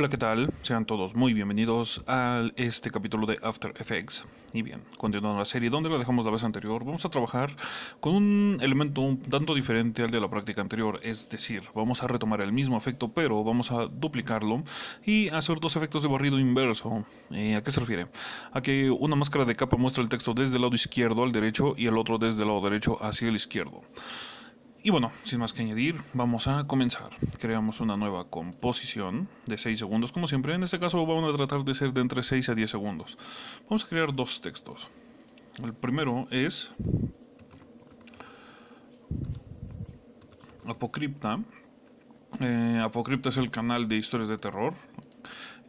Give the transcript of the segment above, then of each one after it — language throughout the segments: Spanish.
Hola, ¿qué tal? Sean todos muy bienvenidos a este capítulo de After Effects. Y bien, continuando la serie donde lo dejamos la vez anterior, vamos a trabajar con un elemento un tanto diferente al de la práctica anterior, es decir, vamos a retomar el mismo efecto, pero vamos a duplicarlo y hacer dos efectos de barrido inverso. Eh, ¿A qué se refiere? A que una máscara de capa muestra el texto desde el lado izquierdo al derecho y el otro desde el lado derecho hacia el izquierdo. Y bueno, sin más que añadir, vamos a comenzar. Creamos una nueva composición de 6 segundos, como siempre. En este caso vamos a tratar de ser de entre 6 a 10 segundos. Vamos a crear dos textos. El primero es Apocrypta. Eh, Apocrypta es el canal de historias de terror.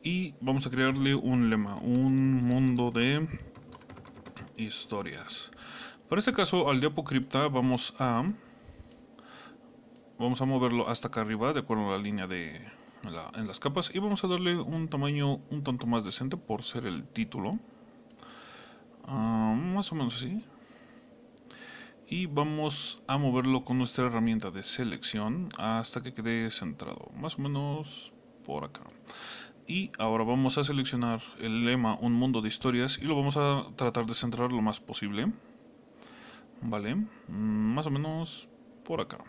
Y vamos a crearle un lema, un mundo de historias. Para este caso, al de Apocrypta vamos a vamos a moverlo hasta acá arriba de acuerdo a la línea de en las capas y vamos a darle un tamaño un tanto más decente por ser el título ah, más o menos así y vamos a moverlo con nuestra herramienta de selección hasta que quede centrado más o menos por acá y ahora vamos a seleccionar el lema un mundo de historias y lo vamos a tratar de centrar lo más posible vale mm, más o menos por acá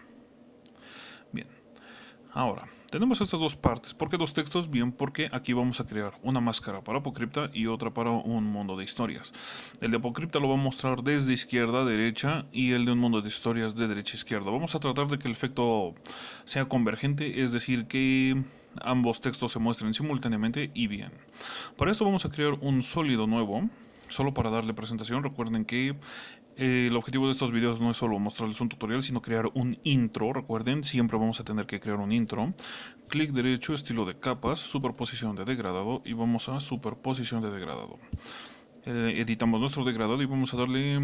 Ahora, tenemos estas dos partes. ¿Por qué dos textos? Bien, porque aquí vamos a crear una máscara para Apocrypta y otra para un mundo de historias. El de Apocrypta lo va a mostrar desde izquierda a derecha y el de un mundo de historias de derecha a izquierda. Vamos a tratar de que el efecto sea convergente, es decir, que ambos textos se muestren simultáneamente y bien. Para esto vamos a crear un sólido nuevo solo para darle presentación, recuerden que eh, el objetivo de estos videos no es solo mostrarles un tutorial, sino crear un intro. Recuerden, siempre vamos a tener que crear un intro. Clic derecho, estilo de capas, superposición de degradado y vamos a superposición de degradado. Eh, editamos nuestro degradado y vamos a darle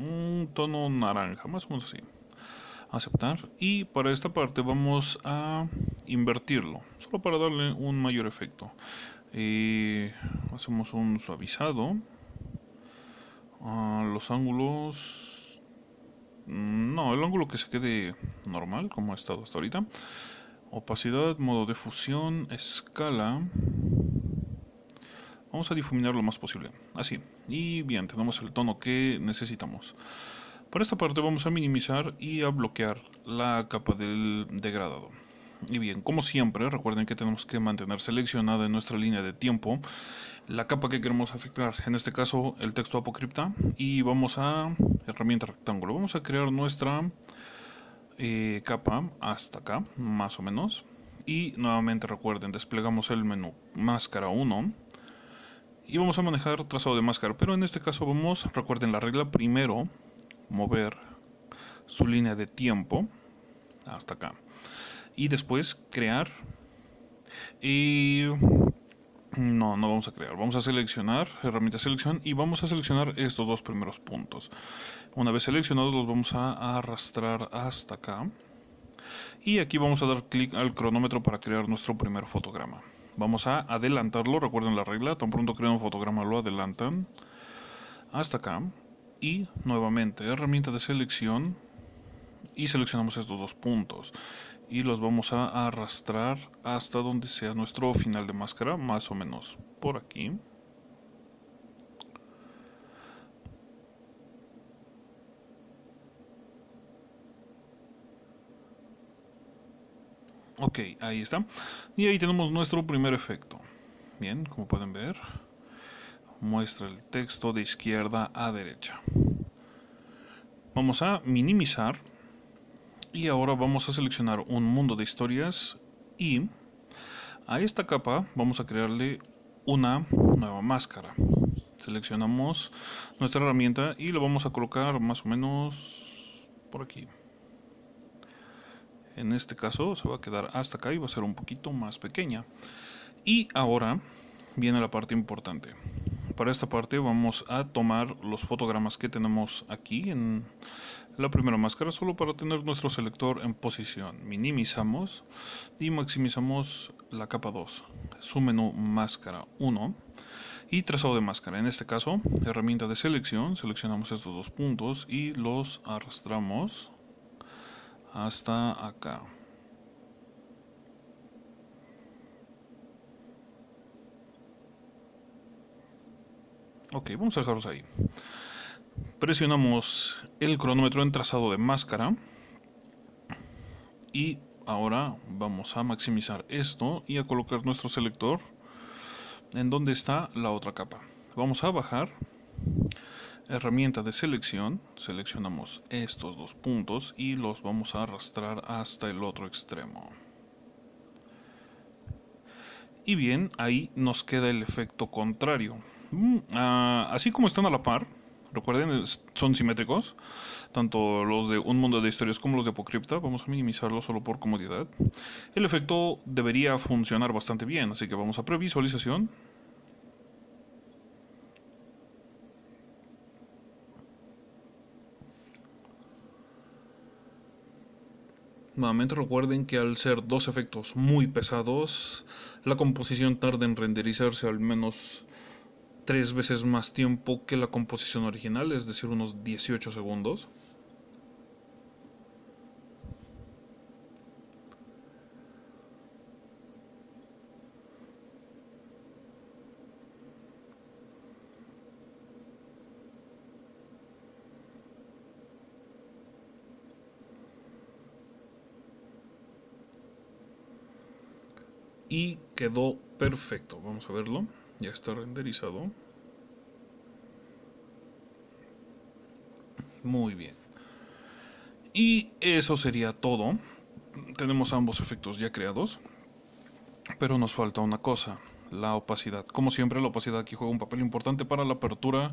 un tono naranja, más o menos así. Aceptar. Y para esta parte vamos a invertirlo, solo para darle un mayor efecto. Eh, hacemos un suavizado los ángulos... No, el ángulo que se quede normal, como ha estado hasta ahorita. Opacidad, modo de fusión, escala. Vamos a difuminar lo más posible. Así. Y bien, tenemos el tono que necesitamos. Para esta parte vamos a minimizar y a bloquear la capa del degradado. Y bien, como siempre, recuerden que tenemos que mantener seleccionada en nuestra línea de tiempo la capa que queremos afectar, en este caso el texto Apocripta, y vamos a herramienta rectángulo. Vamos a crear nuestra eh, capa hasta acá, más o menos. Y nuevamente recuerden, desplegamos el menú máscara 1 y vamos a manejar trazado de máscara, pero en este caso vamos, recuerden la regla primero, mover su línea de tiempo hasta acá y después crear y eh, no, no vamos a crear. Vamos a seleccionar, herramienta selección, y vamos a seleccionar estos dos primeros puntos. Una vez seleccionados, los vamos a arrastrar hasta acá. Y aquí vamos a dar clic al cronómetro para crear nuestro primer fotograma. Vamos a adelantarlo, recuerden la regla, tan pronto crean un fotograma lo adelantan hasta acá. Y nuevamente, herramienta de selección, y seleccionamos estos dos puntos y los vamos a arrastrar hasta donde sea nuestro final de máscara más o menos por aquí ok ahí está y ahí tenemos nuestro primer efecto bien como pueden ver muestra el texto de izquierda a derecha vamos a minimizar y ahora vamos a seleccionar un mundo de historias y a esta capa vamos a crearle una nueva máscara. Seleccionamos nuestra herramienta y lo vamos a colocar más o menos por aquí. En este caso se va a quedar hasta acá y va a ser un poquito más pequeña. Y ahora viene la parte importante. Para esta parte vamos a tomar los fotogramas que tenemos aquí en la primera máscara solo para tener nuestro selector en posición. Minimizamos y maximizamos la capa 2. Su menú máscara 1 y trazado de máscara. En este caso, herramienta de selección. Seleccionamos estos dos puntos y los arrastramos hasta acá. Ok, vamos a dejarlos ahí. Presionamos el cronómetro en trazado de máscara. Y ahora vamos a maximizar esto y a colocar nuestro selector en donde está la otra capa. Vamos a bajar herramienta de selección, seleccionamos estos dos puntos y los vamos a arrastrar hasta el otro extremo. Y bien, ahí nos queda el efecto contrario. Mm, ah, así como están a la par, Recuerden, son simétricos, tanto los de Un Mundo de Historias como los de Apocrypta. Vamos a minimizarlo solo por comodidad. El efecto debería funcionar bastante bien, así que vamos a previsualización. Nuevamente recuerden que al ser dos efectos muy pesados, la composición tarda en renderizarse al menos tres veces más tiempo que la composición original, es decir, unos 18 segundos. Y quedó perfecto, vamos a verlo ya está renderizado. Muy bien. Y eso sería todo. Tenemos ambos efectos ya creados. Pero nos falta una cosa, la opacidad. Como siempre, la opacidad aquí juega un papel importante para la apertura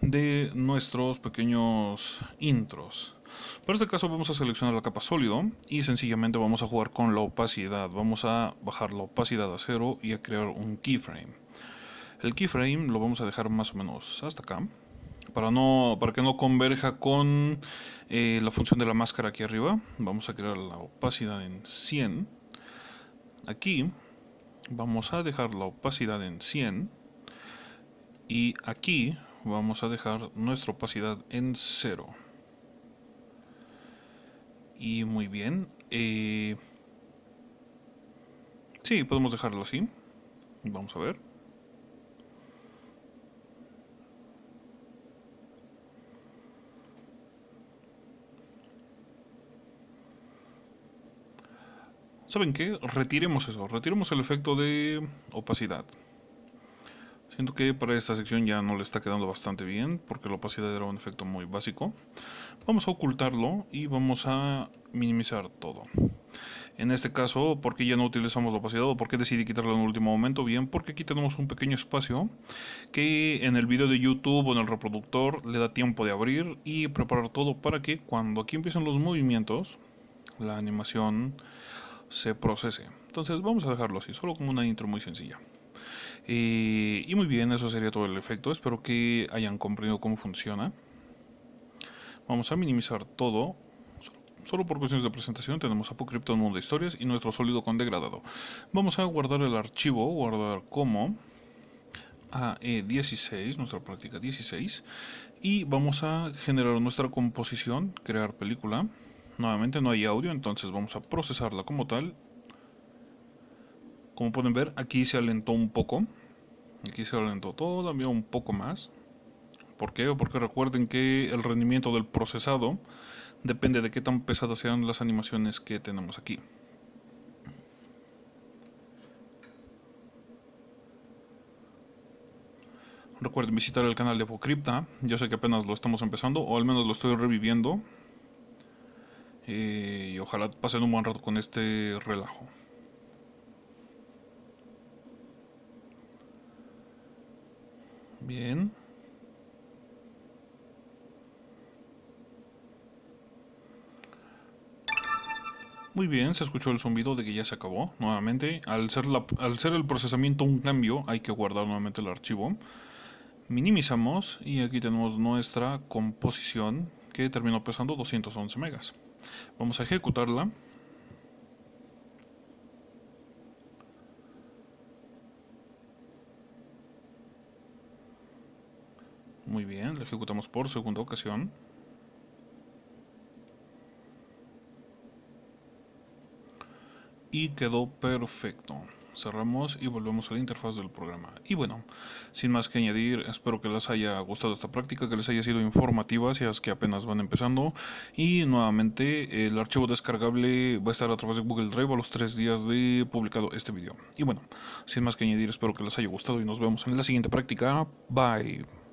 de nuestros pequeños intros. Para este caso vamos a seleccionar la capa sólido y sencillamente vamos a jugar con la opacidad. Vamos a bajar la opacidad a cero y a crear un keyframe. El keyframe lo vamos a dejar más o menos hasta acá. Para, no, para que no converja con eh, la función de la máscara aquí arriba. Vamos a crear la opacidad en 100. Aquí vamos a dejar la opacidad en 100. Y aquí vamos a dejar nuestra opacidad en 0. Y muy bien. Eh, sí, podemos dejarlo así. Vamos a ver. ¿Saben qué? Retiremos eso, retiremos el efecto de opacidad. Siento que para esta sección ya no le está quedando bastante bien, porque la opacidad era un efecto muy básico. Vamos a ocultarlo y vamos a minimizar todo. En este caso, ¿por qué ya no utilizamos la opacidad o por qué decidí quitarlo en el último momento? Bien, porque aquí tenemos un pequeño espacio que en el video de YouTube o en el reproductor le da tiempo de abrir y preparar todo para que cuando aquí empiecen los movimientos, la animación se procese. Entonces vamos a dejarlo así, solo como una intro muy sencilla. Eh, y muy bien, eso sería todo el efecto. Espero que hayan comprendido cómo funciona. Vamos a minimizar todo. Solo por cuestiones de presentación tenemos Apocrypto Mundo de Historias y nuestro sólido con degradado. Vamos a guardar el archivo, guardar como AE16, nuestra práctica 16. Y vamos a generar nuestra composición, crear película. Nuevamente no hay audio, entonces vamos a procesarla como tal. Como pueden ver, aquí se alentó un poco. Aquí se alentó todavía un poco más. ¿Por qué? Porque recuerden que el rendimiento del procesado depende de qué tan pesadas sean las animaciones que tenemos aquí. Recuerden visitar el canal de EpoCrypta yo sé que apenas lo estamos empezando, o al menos lo estoy reviviendo, eh, y ojalá pasen un buen rato con este relajo. Bien. Muy bien, se escuchó el zumbido de que ya se acabó nuevamente. Al ser, al ser el procesamiento un cambio, hay que guardar nuevamente el archivo minimizamos y aquí tenemos nuestra composición que terminó pesando 211 megas. Vamos a ejecutarla. Muy bien, la ejecutamos por segunda ocasión. Y quedó perfecto cerramos y volvemos a la interfaz del programa. Y bueno, sin más que añadir, espero que les haya gustado esta práctica, que les haya sido informativa si es que apenas van empezando. Y nuevamente, el archivo descargable va a estar a través de Google Drive a los tres días de publicado este video. Y bueno, sin más que añadir, espero que les haya gustado y nos vemos en la siguiente práctica. Bye.